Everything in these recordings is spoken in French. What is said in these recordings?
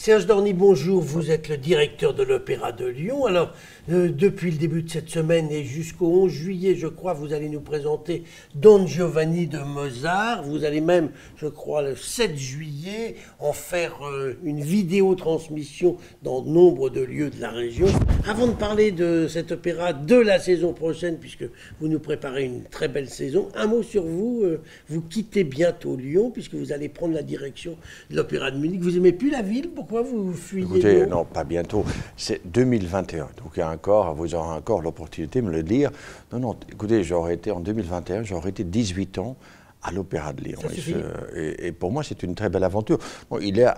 Serge Dorny, bonjour. Vous êtes le directeur de l'Opéra de Lyon. Alors, euh, depuis le début de cette semaine et jusqu'au 11 juillet, je crois, vous allez nous présenter Don Giovanni de Mozart. Vous allez même, je crois, le 7 juillet, en faire euh, une vidéo-transmission dans nombre de lieux de la région. Avant de parler de cet opéra de la saison prochaine, puisque vous nous préparez une très belle saison, un mot sur vous. Euh, vous quittez bientôt Lyon, puisque vous allez prendre la direction de l'Opéra de Munich. Vous aimez plus la ville pourquoi vous fuyez Écoutez, non, pas bientôt. C'est 2021. Donc il y a encore, vous aurez encore l'opportunité de me le dire. Non, non, écoutez, j'aurais été en 2021, j'aurais été 18 ans à l'Opéra de Lyon. Et, et, pour moi, c'est une très belle aventure. il est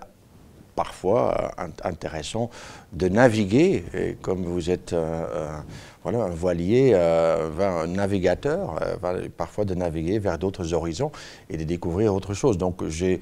parfois euh, intéressant de naviguer, et comme vous êtes... Euh, euh, voilà, un voilier, euh, un navigateur, euh, parfois de naviguer vers d'autres horizons et de découvrir autre chose. Donc j'ai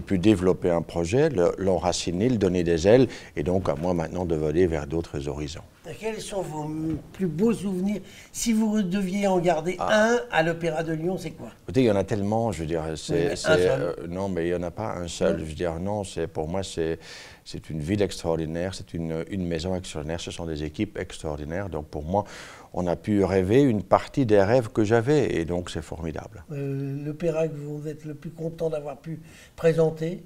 pu développer un projet, l'enraciner, le, donner des ailes, et donc à moi maintenant de voler vers d'autres horizons. Quels sont vos plus beaux souvenirs Si vous deviez en garder ah. un à l'Opéra de Lyon, c'est quoi Écoutez, il y en a tellement, je veux dire. Euh, non, mais il n'y en a pas un seul. Je veux dire, non, pour moi, c'est c'est une ville extraordinaire, c'est une, maison extraordinaire, ce sont des équipes extraordinaires. Donc pour moi, on a pu rêver une partie des rêves que j'avais et donc c'est formidable. Euh, le L'opéra que vous êtes le plus content d'avoir pu présenter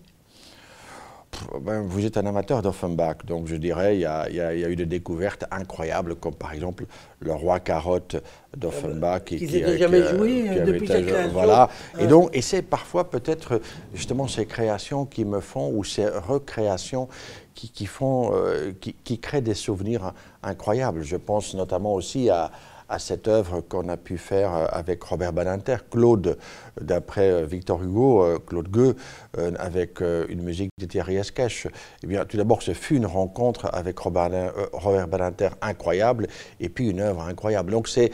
ben, vous êtes un amateur d'Offenbach, donc je dirais il y, a, eu des découvertes incroyables, comme par exemple le roi carotte d'Offenbach. Ah bah, qui n'était jamais joué euh, euh, depuis cette création. Voilà. Et donc, et c'est parfois peut-être justement ces créations qui me font, ou ces recréations qui, font, euh, qui créent des souvenirs incroyables. Je pense notamment aussi à à cette œuvre qu'on a pu faire euh, avec Robert Badinter, Claude, d'après euh, Victor Hugo, euh, Claude Gueux, avec une musique de Thierry Esquèche. Eh bien, tout d'abord, ce fut une rencontre avec Robert, Robert Badinter incroyable, et puis une œuvre incroyable. Donc, c'est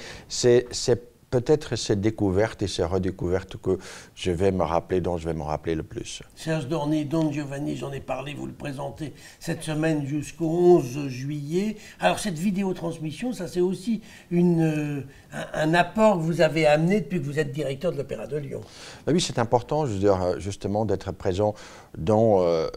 peut-être cette découverte et ces redécouvertes que je vais me rappeler, dont je vais me rappeler le plus. Serge Dornier, Don Giovanni, j'en ai parlé, vous le présentez cette semaine jusqu'au 11 juillet. Alors cette vidéo transmission, ça c'est aussi une, euh, un, apport que vous avez amené depuis que vous êtes directeur de l'Opéra de Lyon. Ah oui, c'est important je veux euh, justement d'être présent dans euh,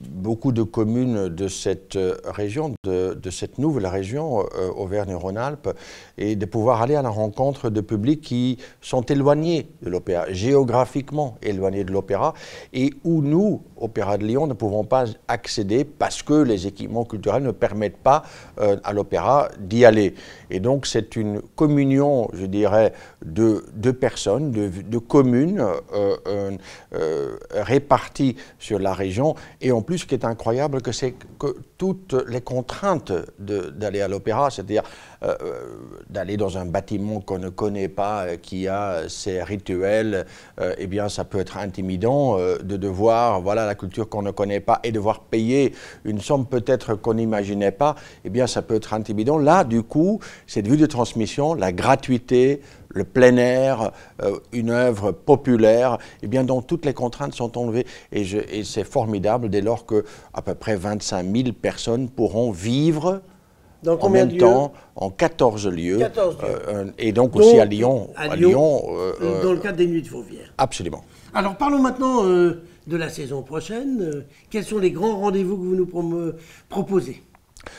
beaucoup de communes de cette région, de, cette nouvelle région Auvergne-Rhône-Alpes, et de pouvoir aller à la rencontre de publics qui sont éloignés de l'opéra, géographiquement éloignés de l'opéra, et où nous, Opéra de Lyon, ne pouvons pas accéder parce que les équipements culturels ne permettent pas euh, à l'opéra d'y aller. Et donc c'est une communion, je dirais, de, de personnes, de, communes euh, euh, réparties sur la région. Et en plus, ce qui est incroyable, c'est que toutes les contraintes d'aller à l'opéra, c'est-à-dire d'aller dans un bâtiment qu'on ne connaît n'est pas, euh, qui a euh, ses rituels, et euh, eh bien, ça peut être intimidant de devoir, voilà, la culture qu'on ne connaît pas et devoir payer une somme peut-être qu'on n'imaginait pas, et eh bien, ça peut être intimidant. Là, du coup, cette vue de transmission, la gratuité, le plein air, une œuvre populaire, et eh bien, dont toutes les contraintes sont enlevées. Et, et c'est formidable dès lors que à peu près 25 000 personnes pourront vivre dans en même temps, en 14 lieux. Euh, et donc, aussi à Lyon. À Lyon, euh, euh, dans le cadre des Nuits de Fauvière. Absolument. Alors parlons maintenant de la saison prochaine. Quels sont les grands rendez-vous que vous nous proposez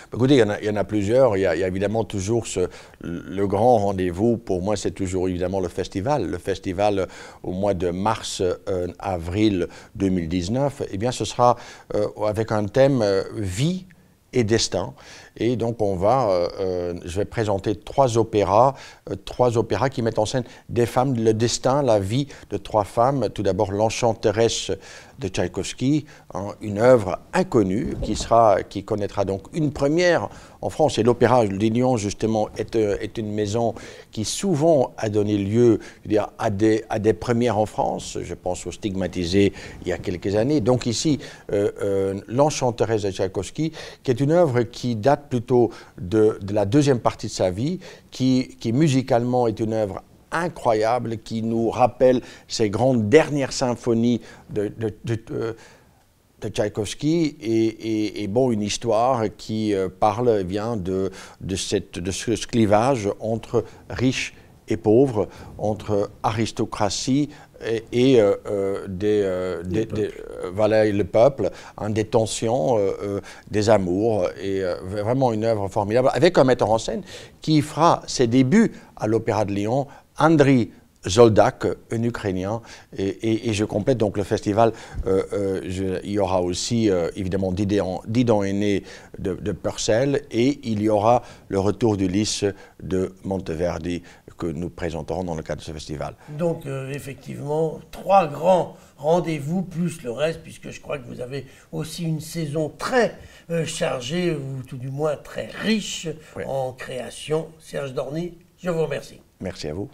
bah, Écoutez, il y, en a, plusieurs. Il y a, évidemment toujours ce, le grand rendez-vous. Pour moi, c'est toujours évidemment le festival. Le festival au mois de mars-avril 2019. Eh bien, ce sera avec un thème vie et destin. Et donc on va, euh, euh, je vais présenter trois opéras, euh, trois opéras qui mettent en scène des femmes, le destin, la vie de trois femmes. Tout d'abord l'Enchanteresse de Tchaïkovski, une œuvre inconnue qui, sera, qui connaîtra donc une première en France. Et l'Opéra de Lyon justement, euh, est, une maison qui souvent a donné lieu à, des, à des premières en France. Je pense au Stigmatisé il y a quelques années. Donc ici, euh, euh, L'Enchanteresse de Tchaïkovski, qui est une œuvre qui date plutôt de, la deuxième partie de sa vie, qui, qui musicalement est une œuvre incroyable qui nous rappelle ces grandes dernières symphonies de, de, euh, Tchaïkovski et, bon, une histoire qui euh, parle vient eh de, cette, de ce, clivage entre riches et pauvres, entre aristocratie et, des, le peuple, des tensions, euh, des amours, et vraiment une œuvre formidable, avec un metteur en scène qui fera ses débuts à l'Opéra de Lyon Andri Zoldak, un Ukrainien, et, je complète donc le festival. Euh, euh, il y aura aussi euh, évidemment Didon et de, de Purcell et il y aura le retour du lys de Monteverdi que nous présenterons dans le cadre de ce festival. Donc effectivement, trois grands rendez-vous plus le reste, puisque je crois que vous avez aussi une saison très chargée ou tout du moins très riche en création. Serge Dorny, je vous remercie. Merci à vous.